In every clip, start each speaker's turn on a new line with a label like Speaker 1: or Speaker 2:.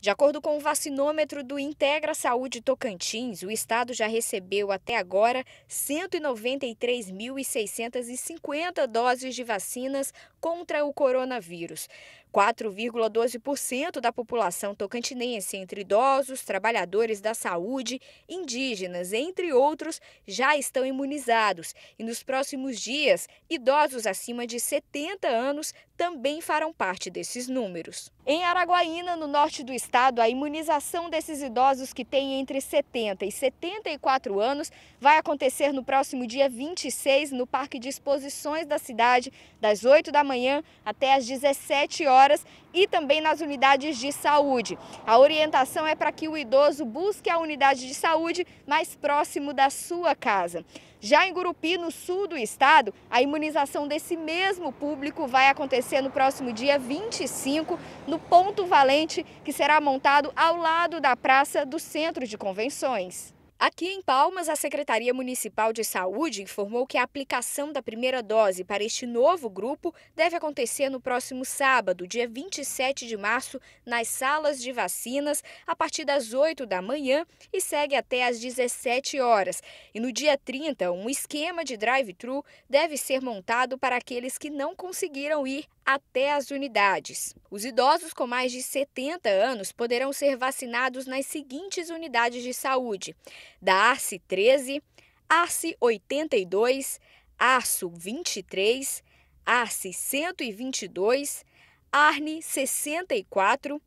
Speaker 1: De acordo com o vacinômetro do Integra Saúde Tocantins, o estado já recebeu até agora 193.650 doses de vacinas contra o coronavírus. 4,12% da população tocantinense, entre idosos, trabalhadores da saúde, indígenas, entre outros, já estão imunizados. E nos próximos dias, idosos acima de 70 anos também farão parte desses números. Em Araguaína, no norte do estado, Estado, a imunização desses idosos que têm entre 70 e 74 anos vai acontecer no próximo dia 26 no Parque de Exposições da cidade, das 8 da manhã até as 17 horas e também nas unidades de saúde. A orientação é para que o idoso busque a unidade de saúde mais próximo da sua casa. Já em Gurupi, no sul do estado, a imunização desse mesmo público vai acontecer no próximo dia 25 no Ponto Valente, que será montado ao lado da praça do Centro de Convenções. Aqui em Palmas, a Secretaria Municipal de Saúde informou que a aplicação da primeira dose para este novo grupo deve acontecer no próximo sábado, dia 27 de março, nas salas de vacinas, a partir das 8 da manhã e segue até às 17 horas. E no dia 30, um esquema de drive-thru deve ser montado para aqueles que não conseguiram ir até as unidades. Os idosos com mais de 70 anos poderão ser vacinados nas seguintes unidades de saúde: da Arce 13, Arce 82, Arço 23, Arce 122, Arne 64,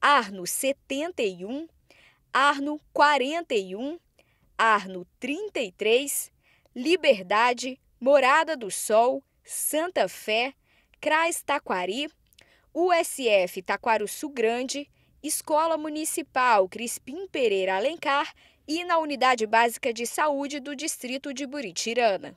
Speaker 1: Arno 71, Arno 41, Arno 33, Liberdade, Morada do Sol, Santa Fé, Crais Taquari, USF Taquaruçu Grande, Escola Municipal Crispim Pereira Alencar e na Unidade Básica de Saúde do Distrito de Buritirana.